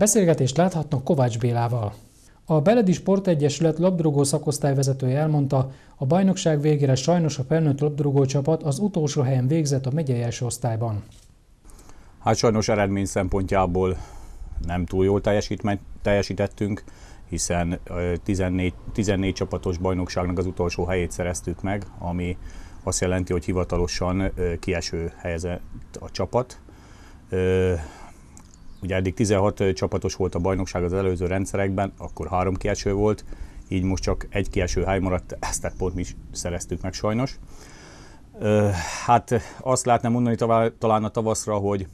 Beszélgetést láthatnak Kovács Bélával. A Beledi Sport Egyesület labdarúgó szakosztály vezetője elmondta, a bajnokság végére sajnos a felnőtt labdarúgó csapat az utolsó helyen végzett a megyei első osztályban. Hát sajnos eredmény szempontjából nem túl jól teljesítményt teljesítettünk, hiszen 14, 14 csapatos bajnokságnak az utolsó helyét szereztük meg, ami azt jelenti, hogy hivatalosan kieső helyezett a csapat. Ugye eddig 16 csapatos volt a bajnokság az előző rendszerekben, akkor három kieső volt, így most csak egy kieső hely maradt, ezt tehát pont mi is szereztük meg sajnos. Hát azt lehetne mondani talán a tavaszra, hogy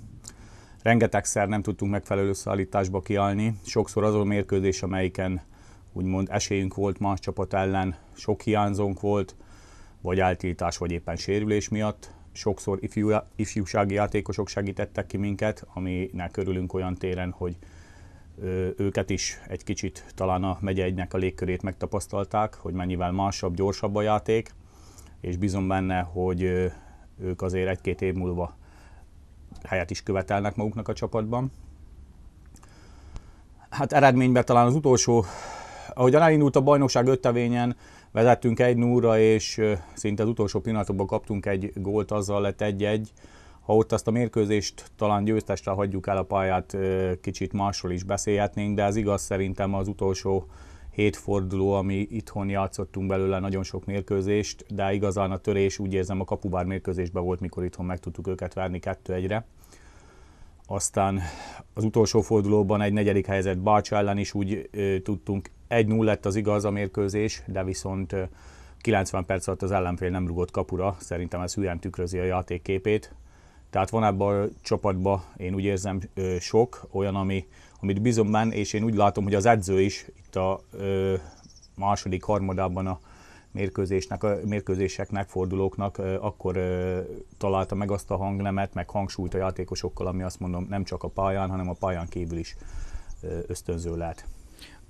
rengetegszer nem tudtunk megfelelő szállításba kiállni. Sokszor azon a mérkőzés, amelyiken úgymond esélyünk volt más csapat ellen, sok hiányzónk volt, vagy eltiltás, vagy éppen sérülés miatt sokszor ifjú, ifjúsági játékosok segítettek ki minket, aminek körülünk olyan téren, hogy őket is egy kicsit talán a megye egynek a légkörét megtapasztalták, hogy mennyivel másabb, gyorsabb a játék, és bízom benne, hogy ők azért egy-két év múlva helyet is követelnek maguknak a csapatban. Hát eredményben talán az utolsó, ahogyan elindult a bajnokság öttevényen, Vezettünk egy núra, és szinte az utolsó pillanatokban kaptunk egy gólt, azzal lett egy-egy. Ha ott azt a mérkőzést talán győztesre hagyjuk el a pályát, kicsit másról is beszélhetnénk, de ez igaz szerintem az utolsó hétforduló, ami itthon játszottunk belőle nagyon sok mérkőzést, de igazán a törés úgy érzem a kapubár mérkőzésben volt, mikor itthon meg tudtuk őket várni 2-1-re. Aztán az utolsó fordulóban egy negyedik helyzet Bácsa ellen is úgy ö, tudtunk 1-0 lett az igaz a mérkőzés, de viszont 90 perc alatt az ellenfél nem rugott kapura, szerintem ez hülyen tükrözi a játékképét. Tehát van ebben a csapatban, én úgy érzem, sok olyan, ami, amit bízom benne, és én úgy látom, hogy az edző is itt a ö, második harmadában a mérkőzésnek, a mérkőzéseknek, fordulóknak ö, akkor ö, találta meg azt a hangnemet, meg hangsúlyt a játékosokkal, ami azt mondom nem csak a pályán, hanem a pályán kívül is ö, ösztönző lehet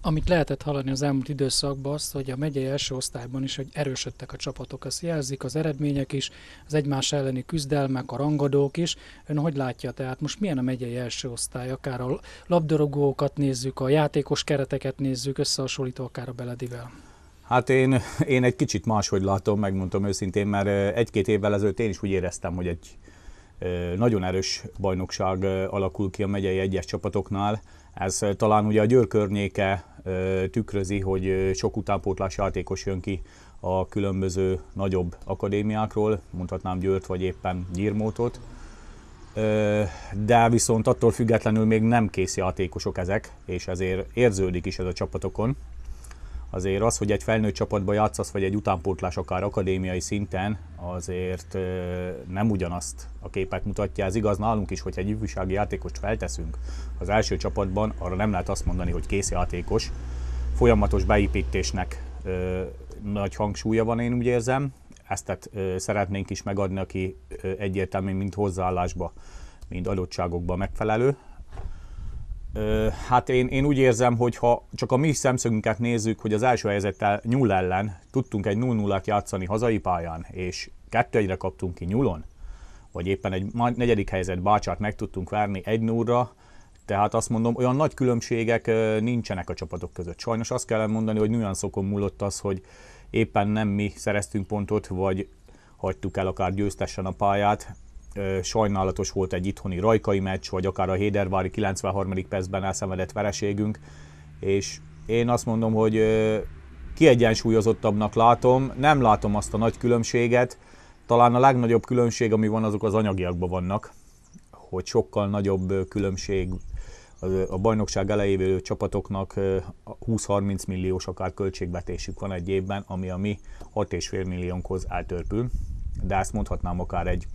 amit lehetett hallani az elmúlt időszakban, azt, hogy a megyei első osztályban is, hogy erősödtek a csapatok, ezt jelzik az eredmények is, az egymás elleni küzdelmek, a rangadók is. Ön hogy látja tehát most milyen a megyei első osztály, akár a labdarúgókat nézzük, a játékos kereteket nézzük, összehasonlítva akár a Beledivel? Hát én, én egy kicsit máshogy látom, megmondom őszintén, mert egy-két évvel ezelőtt én is úgy éreztem, hogy egy, nagyon erős bajnokság alakul ki a megyei egyes csapatoknál. Ez talán ugye a Győr környéke tükrözi, hogy sok utánpótlás játékos jön ki a különböző nagyobb akadémiákról, mondhatnám Győrt vagy éppen Gyirmótot. De viszont attól függetlenül még nem kész játékosok ezek, és ezért érződik is ez a csapatokon azért az, hogy egy felnőtt csapatban játszasz, vagy egy utánpótlás akár akadémiai szinten, azért nem ugyanazt a képet mutatja. Ez igaz nálunk is, hogy egy ifjúsági játékost felteszünk az első csapatban, arra nem lehet azt mondani, hogy kész játékos. Folyamatos beépítésnek nagy hangsúlya van, én úgy érzem. Ezt tehát szeretnénk is megadni, aki egyértelműen mind hozzáállásba, mind adottságokba megfelelő Hát én, én úgy érzem, hogy ha csak a mi szemszögünket nézzük, hogy az első helyzettel nyúl ellen tudtunk egy 0 0 játszani hazai pályán, és 2 1 kaptunk ki nyúlon, vagy éppen egy negyedik helyzet bácsát meg tudtunk várni egy 0 tehát azt mondom, olyan nagy különbségek nincsenek a csapatok között. Sajnos azt kell mondani, hogy szokon múlott az, hogy éppen nem mi szereztünk pontot, vagy hagytuk el akár győztesen a pályát, sajnálatos volt egy itthoni rajkai meccs, vagy akár a Hédervári 93. percben elszenvedett vereségünk, és én azt mondom, hogy kiegyensúlyozottabbnak látom, nem látom azt a nagy különbséget, talán a legnagyobb különbség, ami van, azok az anyagiakban vannak, hogy sokkal nagyobb különbség a bajnokság elejével csapatoknak 20-30 milliós akár költségvetésük van egy évben, ami a mi 6,5 milliónkhoz eltörpül, de ezt mondhatnám akár egy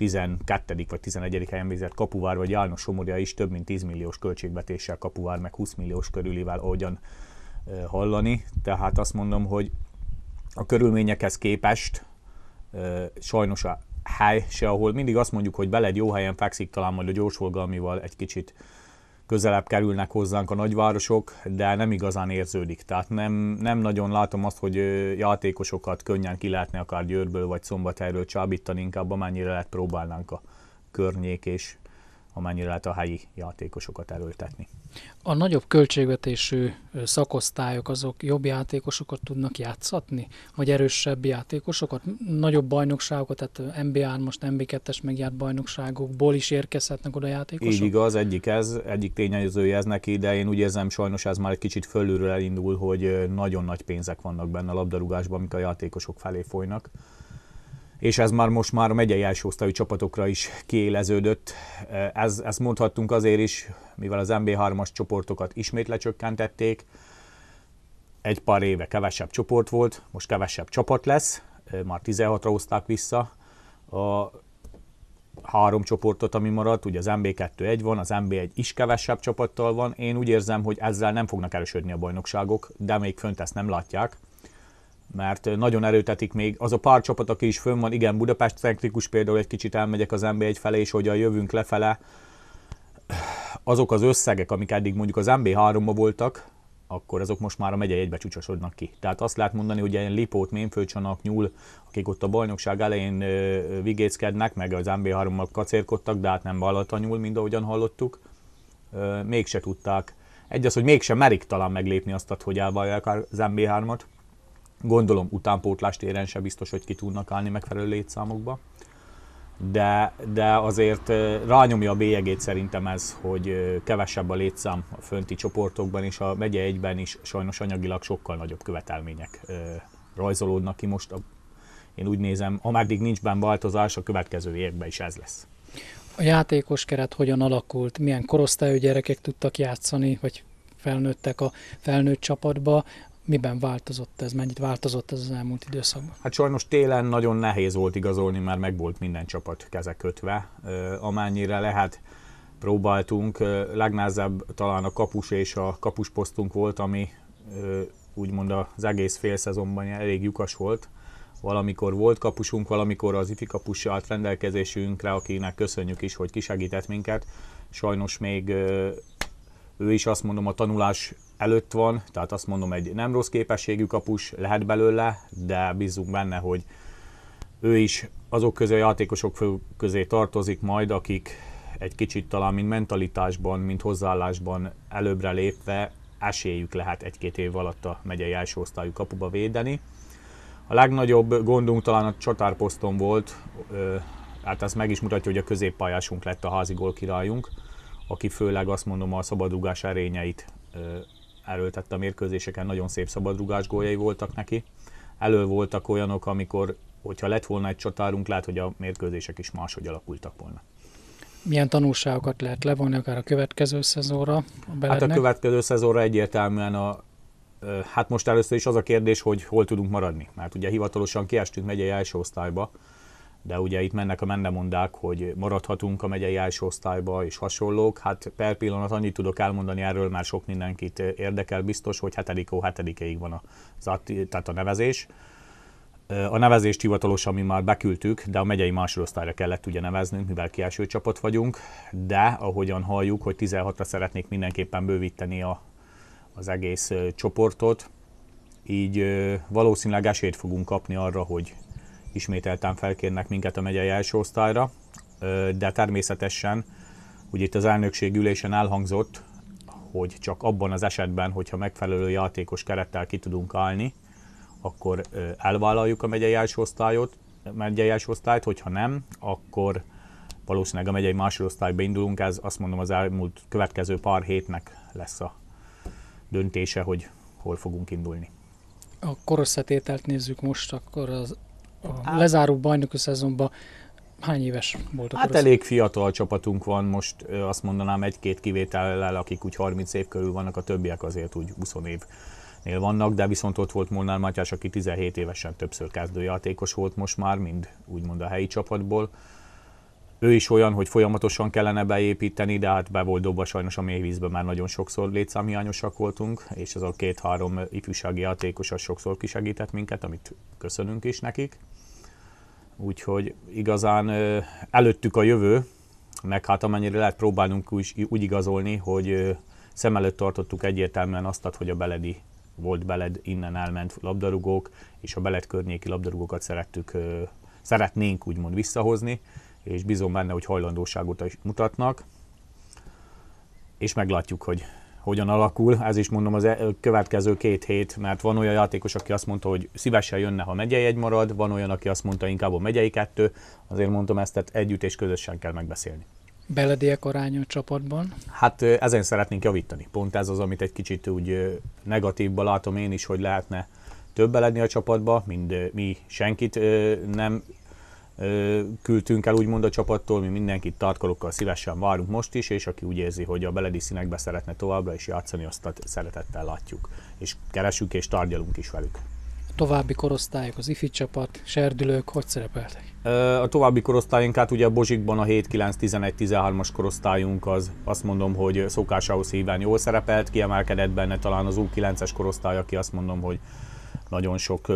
12. vagy 11. helyen végzett Kapuvár vagy János Somorja is több mint 10 milliós költségvetéssel Kapuvár meg 20 milliós körülivel ahogyan hallani. Tehát azt mondom, hogy a körülményekhez képest sajnos a hely se, ahol mindig azt mondjuk, hogy beled jó helyen fekszik, talán majd a gyorsolgalmival egy kicsit közelebb kerülnek hozzánk a nagyvárosok, de nem igazán érződik. Tehát nem, nem nagyon látom azt, hogy játékosokat könnyen ki lehetne akár Győrből vagy Szombathelyről csábítani, inkább amennyire lehet próbálnánk a környék és amennyire lehet a helyi játékosokat erőltetni. A nagyobb költségvetésű szakosztályok azok jobb játékosokat tudnak játszatni? Vagy erősebb játékosokat? Nagyobb bajnokságokat, tehát nba most NB2-es megjárt bajnokságokból is érkezhetnek oda játékosok? Így igaz, egyik ez, egyik tényezője ez neki, de én úgy érzem sajnos ez már egy kicsit fölülről elindul, hogy nagyon nagy pénzek vannak benne a labdarúgásban, amik a játékosok felé folynak és ez már most már a megyei első osztályú csapatokra is kiéleződött. Eh, ez, ezt mondhattunk azért is, mivel az MB3-as csoportokat ismét lecsökkentették, egy pár éve kevesebb csoport volt, most kevesebb csapat lesz, eh, már 16-ra hozták vissza a három csoportot, ami maradt, ugye az MB2 egy van, az MB1 is kevesebb csapattal van. Én úgy érzem, hogy ezzel nem fognak erősödni a bajnokságok, de még fönt ezt nem látják mert nagyon erőtetik még. Az a pár csapat, aki is fönn van, igen, Budapest technikus például egy kicsit elmegyek az NB1 felé, és hogyan jövünk lefele, azok az összegek, amik eddig mondjuk az MB3-ba voltak, akkor azok most már a megye egybe csúcsosodnak ki. Tehát azt lehet mondani, hogy ilyen Lipót, Ménfőcsanak, Nyúl, akik ott a bajnokság elején vigéckednek, meg az MB3-mal kacérkodtak, de hát nem a Nyúl, mint ahogyan hallottuk, mégse tudták. Egy az, hogy mégsem merik talán meglépni azt, hogy elvallják az MB3-at. Gondolom utánpótlás téren se biztos, hogy ki tudnak állni megfelelő létszámokba. De, de azért rányomja a bélyegét szerintem ez, hogy kevesebb a létszám a fönti csoportokban, és a megye egyben is sajnos anyagilag sokkal nagyobb követelmények rajzolódnak ki most. A, én úgy nézem, ameddig nincs benne változás, a következő években is ez lesz. A játékos keret hogyan alakult? Milyen korosztályú gyerekek tudtak játszani, vagy felnőttek a felnőtt csapatba, miben változott ez, mennyit változott ez az elmúlt időszakban? Hát sajnos télen nagyon nehéz volt igazolni, mert meg volt minden csapat keze kötve. Amennyire lehet próbáltunk, legnázább talán a kapus és a kapusposztunk volt, ami úgymond az egész fél szezonban elég lyukas volt. Valamikor volt kapusunk, valamikor az ifi kapus állt rendelkezésünkre, akinek köszönjük is, hogy kisegített minket. Sajnos még ő is azt mondom a tanulás előtt van, tehát azt mondom, egy nem rossz képességű kapus lehet belőle, de bízunk benne, hogy ő is azok közé a játékosok közé tartozik majd, akik egy kicsit talán mind mentalitásban, mind hozzáállásban előbbre lépve esélyük lehet egy-két év alatt a megyei első osztályú kapuba védeni. A legnagyobb gondunk talán a csatárposzton volt, hát ezt meg is mutatja, hogy a középpályásunk lett a házi királyunk, aki főleg azt mondom a szabadrugás erényeit erőltette a mérkőzéseken, nagyon szép szabadrugás góljai voltak neki. Elő voltak olyanok, amikor, hogyha lett volna egy csatárunk, lehet, hogy a mérkőzések is máshogy alakultak volna. Milyen tanulságokat lehet levonni akár a következő szezóra? A hát a következő szezóra egyértelműen a, Hát most először is az a kérdés, hogy hol tudunk maradni. Mert ugye hivatalosan kiestünk megyei első osztályba, de ugye itt mennek a mendemondák, hogy maradhatunk a megyei első osztályba és hasonlók. Hát per pillanat annyit tudok elmondani erről, már sok mindenkit érdekel biztos, hogy 7 ó 7 van a, tehát a nevezés. A nevezést hivatalosan mi már beküldtük, de a megyei másodosztályra kellett ugye neveznünk, mivel kieső csapat vagyunk, de ahogyan halljuk, hogy 16-ra szeretnék mindenképpen bővíteni a, az egész csoportot, így valószínűleg esélyt fogunk kapni arra, hogy ismételten felkérnek minket a megyei első osztályra, de természetesen ugye itt az elnökség ülésen elhangzott, hogy csak abban az esetben, hogyha megfelelő játékos kerettel ki tudunk állni, akkor elvállaljuk a megyei első osztályot, megyei első osztályt, hogyha nem, akkor valószínűleg a megyei másodosztályba indulunk, ez azt mondom az elmúlt következő pár hétnek lesz a döntése, hogy hol fogunk indulni. A korosszatételt nézzük most, akkor az a lezáró bajnoki szezonban hány éves volt? Hát elég fiatal csapatunk van, most azt mondanám egy-két kivétellel, akik úgy 30 év körül vannak, a többiek azért úgy 20 év nél vannak, de viszont ott volt Molnár Mátyás, aki 17 évesen többször kezdőjátékos volt most már, mind úgymond a helyi csapatból. Ő is olyan, hogy folyamatosan kellene beépíteni, de hát be volt dobva sajnos a mélyvízbe, már nagyon sokszor létszámhiányosak voltunk, és az a két-három ifjúsági játékos az sokszor kisegített minket, amit köszönünk is nekik. Úgyhogy igazán előttük a jövő, meg hát amennyire lehet próbálunk úgy, úgy igazolni, hogy szem előtt tartottuk egyértelműen azt, hogy a beledi volt beled innen elment labdarúgók, és a beled környéki labdarúgókat szerettük, szeretnénk úgymond visszahozni, és bízom benne, hogy hajlandóságot is mutatnak, és meglátjuk, hogy hogyan alakul. Ez is mondom az e- következő két hét, mert van olyan játékos, aki azt mondta, hogy szívesen jönne, ha megyei egy marad, van olyan, aki azt mondta, inkább a megyei kettő. Azért mondom ezt, tehát együtt és közösen kell megbeszélni. Beledélyek aránya a csapatban? Hát ezen szeretnénk javítani. Pont ez az, amit egy kicsit úgy negatívban látom én is, hogy lehetne több beledni a csapatba, mind mi senkit nem küldtünk el úgymond a csapattól, mi mindenkit tartkarokkal szívesen várunk most is, és aki úgy érzi, hogy a beledi színekbe szeretne továbbra is játszani, azt szeretettel látjuk, és keresünk és tárgyalunk is velük. A további korosztályok, az ifi csapat, serdülők, hogy szerepeltek? A további korosztályunk, hát ugye Bozsikban a 7-9-11-13-as korosztályunk az azt mondom, hogy szokásához híven jól szerepelt, kiemelkedett benne talán az U9-es korosztály, aki azt mondom, hogy nagyon sok,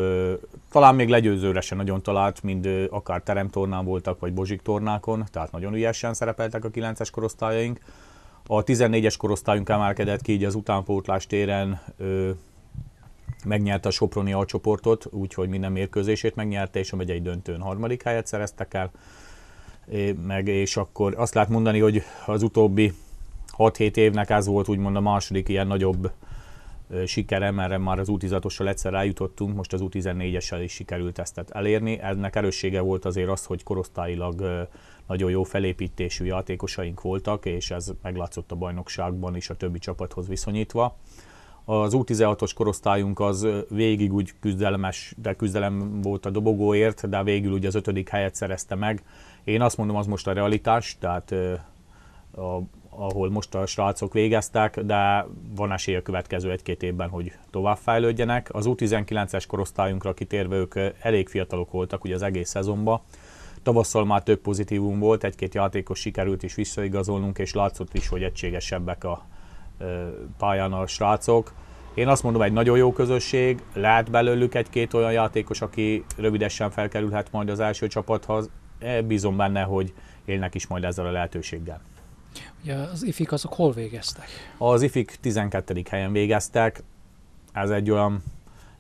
talán még legyőzőre se nagyon talált, mind akár teremtornán voltak, vagy bozsik tornákon, tehát nagyon ügyesen szerepeltek a 9-es korosztályaink. A 14-es korosztályunk emelkedett ki, így az utánpótlás téren megnyerte a Soproni A csoportot, úgyhogy minden mérkőzését megnyerte, és a megyei döntőn harmadik helyet szereztek el. É, meg, és akkor azt lehet mondani, hogy az utóbbi 6-7 évnek ez volt úgymond a második ilyen nagyobb sikere, mert már az U16-ossal egyszer rájutottunk, most az U14-essel is sikerült ezt elérni. Ennek erőssége volt azért az, hogy korosztályilag nagyon jó felépítésű játékosaink voltak, és ez meglátszott a bajnokságban is a többi csapathoz viszonyítva. Az U16-os korosztályunk az végig úgy küzdelmes, de küzdelem volt a dobogóért, de végül ugye az ötödik helyet szerezte meg. Én azt mondom, az most a realitás, tehát a, ahol most a srácok végeztek, de van esély a következő egy-két évben, hogy tovább fejlődjenek. Az U19-es korosztályunkra kitérve ők eh, elég fiatalok voltak ugye az egész szezonban. Tavasszal már több pozitívum volt, egy-két játékos sikerült is visszaigazolnunk, és látszott is, hogy egységesebbek a eh, pályán a srácok. Én azt mondom, egy nagyon jó közösség, lehet belőlük egy-két olyan játékos, aki rövidesen felkerülhet majd az első csapathoz. Eh, bízom benne, hogy élnek is majd ezzel a lehetőséggel. Ja, az ifik azok hol végeztek? Az ifik 12. helyen végeztek. Ez egy olyan,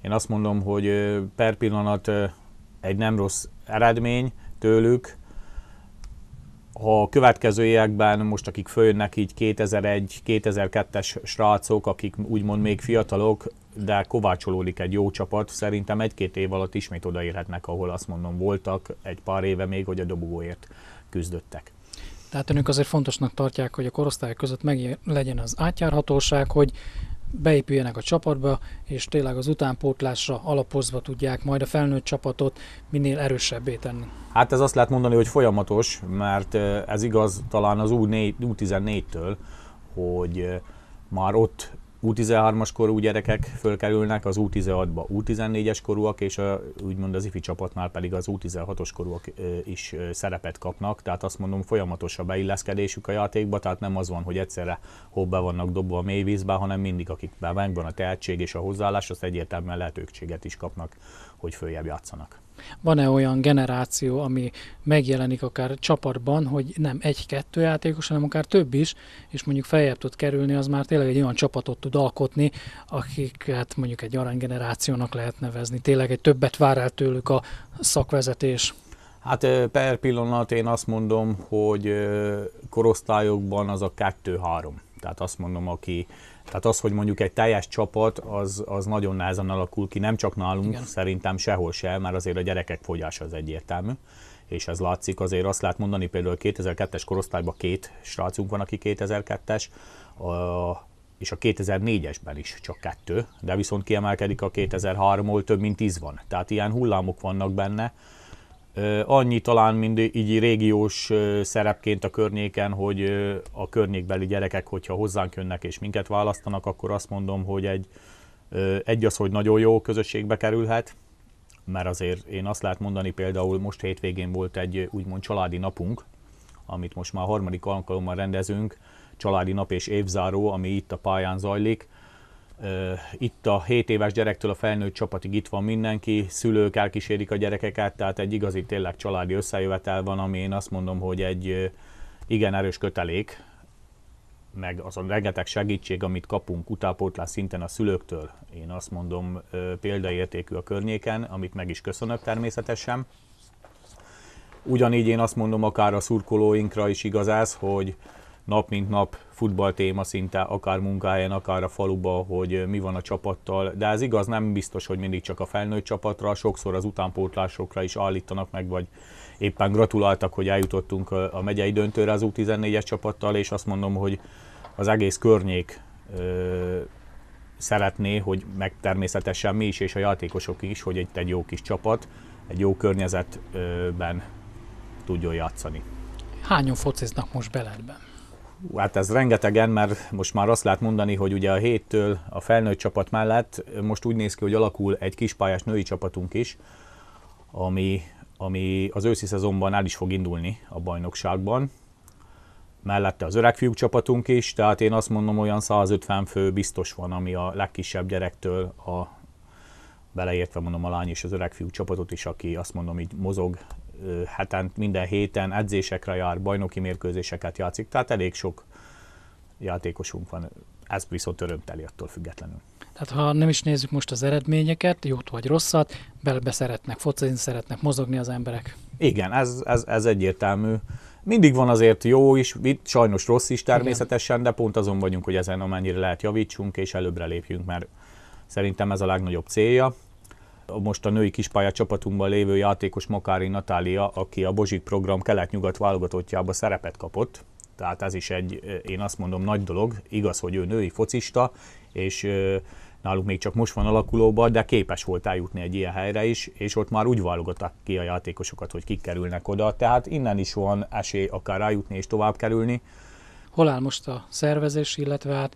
én azt mondom, hogy per pillanat egy nem rossz eredmény tőlük. A következő években most akik följönnek így 2001-2002-es srácok, akik úgymond még fiatalok, de kovácsolódik egy jó csapat, szerintem egy-két év alatt ismét odaérhetnek, ahol azt mondom voltak egy pár éve még, hogy a dobogóért küzdöttek. Tehát önök azért fontosnak tartják, hogy a korosztályok között meg legyen az átjárhatóság, hogy beépüljenek a csapatba, és tényleg az utánpótlásra alapozva tudják majd a felnőtt csapatot minél erősebbé tenni. Hát ez azt lehet mondani, hogy folyamatos, mert ez igaz talán az U14-től, hogy már ott U13-as korú gyerekek fölkerülnek az U16-ba, U14-es korúak, és a, úgymond az IFI csapatnál pedig az U16-os korúak is szerepet kapnak, tehát azt mondom folyamatos a beilleszkedésük a játékba, tehát nem az van, hogy egyszerre hobbá vannak dobva a mély vízbe, hanem mindig akikben megvan a tehetség és a hozzáállás, azt egyértelműen lehetőséget is kapnak, hogy följebb játszanak van-e olyan generáció, ami megjelenik akár csapatban, hogy nem egy-kettő játékos, hanem akár több is, és mondjuk feljebb tud kerülni, az már tényleg egy olyan csapatot tud alkotni, akiket hát mondjuk egy aranygenerációnak lehet nevezni. Tényleg egy többet vár el tőlük a szakvezetés. Hát per pillanat én azt mondom, hogy korosztályokban az a kettő-három. Tehát azt mondom, aki, tehát az, hogy mondjuk egy teljes csapat, az, az nagyon nehezen alakul ki, nem csak nálunk, Igen. szerintem sehol se, mert azért a gyerekek fogyása az egyértelmű és ez látszik, azért azt lehet mondani például 2002-es korosztályban két srácunk van, aki 2002-es, a, és a 2004-esben is csak kettő, de viszont kiemelkedik a 2003-ból több mint 10 van. Tehát ilyen hullámok vannak benne, Annyi talán mint így régiós szerepként a környéken, hogy a környékbeli gyerekek, hogyha hozzánk jönnek és minket választanak, akkor azt mondom, hogy egy, egy az, hogy nagyon jó közösségbe kerülhet, mert azért én azt lehet mondani, például most hétvégén volt egy úgymond családi napunk, amit most már harmadik alkalommal rendezünk, családi nap és évzáró, ami itt a pályán zajlik, itt a 7 éves gyerektől a felnőtt csapatig itt van mindenki, szülők elkísérik a gyerekeket, tehát egy igazi tényleg családi összejövetel van, ami én azt mondom, hogy egy igen erős kötelék, meg az a rengeteg segítség, amit kapunk utánpótlás szinten a szülőktől, én azt mondom példaértékű a környéken, amit meg is köszönök természetesen. Ugyanígy én azt mondom akár a szurkolóinkra is igaz ez, hogy nap mint nap futball téma szinte, akár munkáján, akár a faluba, hogy mi van a csapattal. De ez igaz, nem biztos, hogy mindig csak a felnőtt csapatra, sokszor az utánpótlásokra is állítanak meg, vagy éppen gratuláltak, hogy eljutottunk a megyei döntőre az U14-es csapattal, és azt mondom, hogy az egész környék ö, szeretné, hogy meg természetesen mi is, és a játékosok is, hogy egy, egy jó kis csapat, egy jó környezetben tudjon játszani. Hányan fociznak most Beledben? Hát ez rengetegen, mert most már azt lehet mondani, hogy ugye a héttől a felnőtt csapat mellett most úgy néz ki, hogy alakul egy kispályás női csapatunk is, ami, ami az őszi szezonban el is fog indulni a bajnokságban. Mellette az fiúk csapatunk is, tehát én azt mondom, olyan 150 fő biztos van, ami a legkisebb gyerektől a beleértve mondom a lány és az öreg fiú csapatot is, aki azt mondom így mozog hetent, minden héten edzésekre jár, bajnoki mérkőzéseket játszik, tehát elég sok játékosunk van. Ez viszont örömteli attól függetlenül. Tehát ha nem is nézzük most az eredményeket, jót vagy rosszat, belbe szeretnek focizni, szeretnek mozogni az emberek. Igen, ez, ez, ez egyértelmű. Mindig van azért jó is, sajnos rossz is természetesen, Igen. de pont azon vagyunk, hogy ezen amennyire lehet javítsunk és előbbre lépjünk, mert szerintem ez a legnagyobb célja most a női kispálya csapatunkban lévő játékos Makári Natália, aki a Bozsik program kelet-nyugat válogatottjába szerepet kapott, tehát ez is egy, én azt mondom, nagy dolog. Igaz, hogy ő női focista, és náluk még csak most van alakulóban, de képes volt eljutni egy ilyen helyre is, és ott már úgy válogatták ki a játékosokat, hogy kik kerülnek oda, tehát innen is van esély akár rájutni és tovább kerülni. Hol áll most a szervezés, illetve hát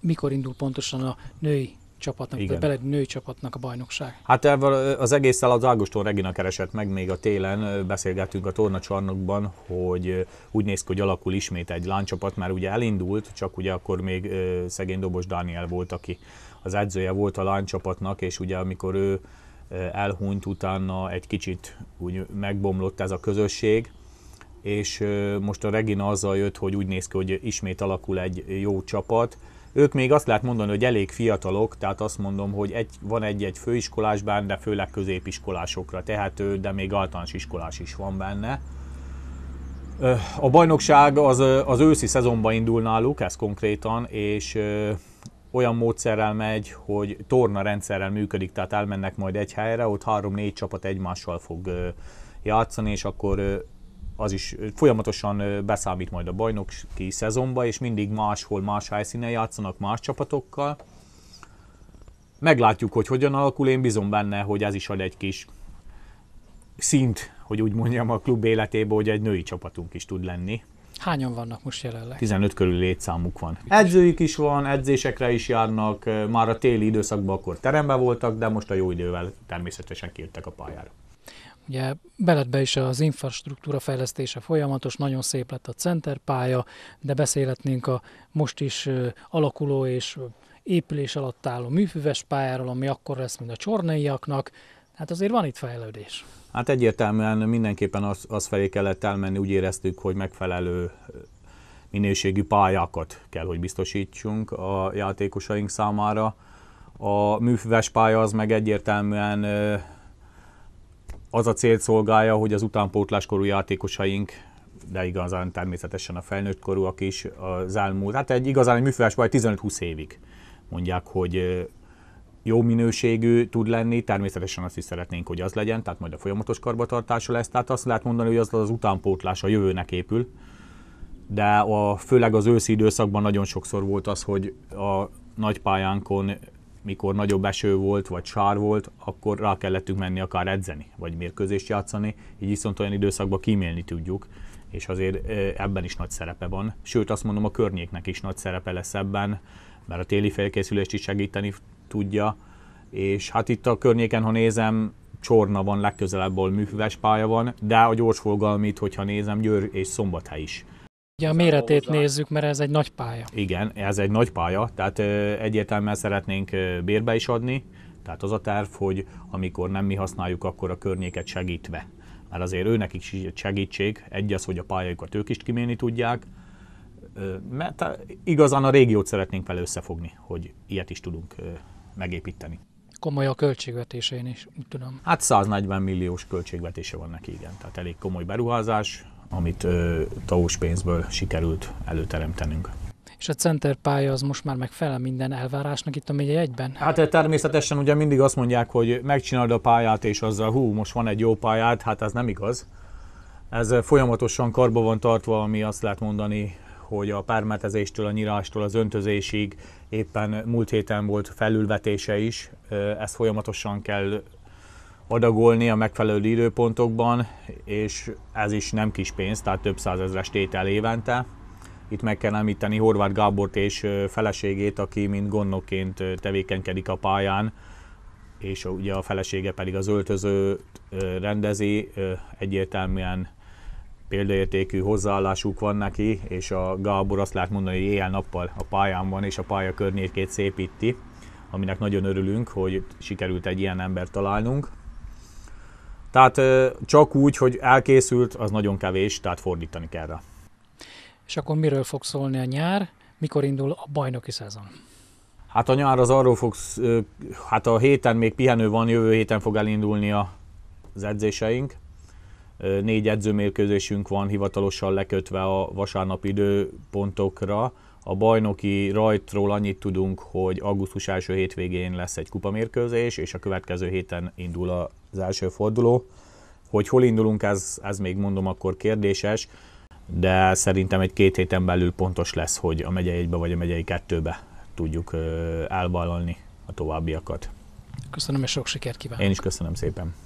mikor indul pontosan a női csapatnak, Igen. beled női csapatnak a bajnokság. Hát az egésszel az Ágoston Regina keresett meg még a télen, beszélgettünk a tornacsarnokban, hogy úgy néz ki, hogy alakul ismét egy láncsapat, már ugye elindult, csak ugye akkor még szegény Dobos Dániel volt, aki az edzője volt a láncsapatnak, és ugye amikor ő elhunyt, utána egy kicsit úgy megbomlott ez a közösség, és most a Regina azzal jött, hogy úgy néz ki, hogy ismét alakul egy jó csapat, ők még azt lehet mondani, hogy elég fiatalok, tehát azt mondom, hogy egy, van egy-egy főiskolás benne, de főleg középiskolásokra tehető, de még általános iskolás is van benne. A bajnokság az, az őszi szezonban indul náluk, ez konkrétan, és olyan módszerrel megy, hogy torna rendszerrel működik, tehát elmennek majd egy helyre, ott három-négy csapat egymással fog játszani, és akkor az is folyamatosan beszámít majd a bajnoki szezonba, és mindig máshol, más helyszínen játszanak más csapatokkal. Meglátjuk, hogy hogyan alakul, én bízom benne, hogy ez is ad egy kis szint, hogy úgy mondjam, a klub életében, hogy egy női csapatunk is tud lenni. Hányan vannak most jelenleg? 15 körül létszámuk van. Edzőik is van, edzésekre is járnak, már a téli időszakban akkor teremben voltak, de most a jó idővel természetesen kijöttek a pályára. Ugye Beletbe is az infrastruktúra fejlesztése folyamatos, nagyon szép lett a centerpálya, de beszélhetnénk a most is alakuló és épülés alatt álló műfüves pályáról, ami akkor lesz, mint a csornaiaknak, Hát azért van itt fejlődés. Hát egyértelműen mindenképpen az, az felé kellett elmenni, úgy éreztük, hogy megfelelő minőségű pályákat kell, hogy biztosítsunk a játékosaink számára. A műfüves pálya az meg egyértelműen az a cél szolgálja, hogy az utánpótláskorú játékosaink de igazán természetesen a felnőtt korúak is az elmúlt, hát egy igazán egy műfős vagy 15-20 évig mondják, hogy jó minőségű tud lenni, természetesen azt is szeretnénk, hogy az legyen, tehát majd a folyamatos karbantartása lesz, tehát azt lehet mondani, hogy az az utánpótlás a jövőnek épül, de a, főleg az őszi időszakban nagyon sokszor volt az, hogy a nagy pályánkon mikor nagyobb eső volt, vagy sár volt, akkor rá kellettünk menni akár edzeni, vagy mérkőzést játszani, így viszont olyan időszakban kímélni tudjuk, és azért ebben is nagy szerepe van. Sőt, azt mondom, a környéknek is nagy szerepe lesz ebben, mert a téli felkészülést is segíteni tudja, és hát itt a környéken, ha nézem, Csorna van legközelebb, ahol műfüves pálya van, de a gyorsforgalmit, hogyha nézem, Győr és Szombathely is Ugye a méretét nézzük, mert ez egy nagy pálya. Igen, ez egy nagy pálya, tehát egyértelműen szeretnénk bérbe is adni, tehát az a terv, hogy amikor nem mi használjuk, akkor a környéket segítve. Mert azért őnek is segítség, egy az, hogy a pályaikat ők is kiméni tudják, mert igazán a régiót szeretnénk vele összefogni, hogy ilyet is tudunk megépíteni komoly a én is, úgy tudom. Hát 140 milliós költségvetése van neki, igen. Tehát elég komoly beruházás, amit taós pénzből sikerült előteremtenünk. És a center pálya az most már megfelel minden elvárásnak itt a megye egyben? Hát, hát természetesen ugye mindig azt mondják, hogy megcsinálod a pályát, és azzal hú, most van egy jó pályát, hát ez nem igaz. Ez folyamatosan karba van tartva, ami azt lehet mondani, hogy a pármetezéstől, a nyírástól, az öntözésig éppen múlt héten volt felülvetése is, ezt folyamatosan kell adagolni a megfelelő időpontokban, és ez is nem kis pénz, tehát több százezres tétel évente. Itt meg kell említeni Horváth Gábort és feleségét, aki mint gondnokként tevékenykedik a pályán, és ugye a felesége pedig az öltöző rendezi, egyértelműen példaértékű hozzáállásuk van neki, és a Gábor azt lehet mondani, hogy éjjel-nappal a pályán van, és a pálya környékét szépíti, aminek nagyon örülünk, hogy sikerült egy ilyen embert találnunk. Tehát csak úgy, hogy elkészült, az nagyon kevés, tehát fordítani kell rá. És akkor miről fog szólni a nyár? Mikor indul a bajnoki szezon? Hát a nyár az arról fog, hát a héten még pihenő van, jövő héten fog elindulni az edzéseink, négy edzőmérkőzésünk van hivatalosan lekötve a vasárnapi időpontokra. A bajnoki rajtról annyit tudunk, hogy augusztus első hétvégén lesz egy kupamérkőzés, és a következő héten indul az első forduló. Hogy hol indulunk, ez, ez még mondom akkor kérdéses, de szerintem egy két héten belül pontos lesz, hogy a megyei egybe vagy a megyei kettőbe tudjuk elvállalni a továbbiakat. Köszönöm, és sok sikert kívánok! Én is köszönöm szépen!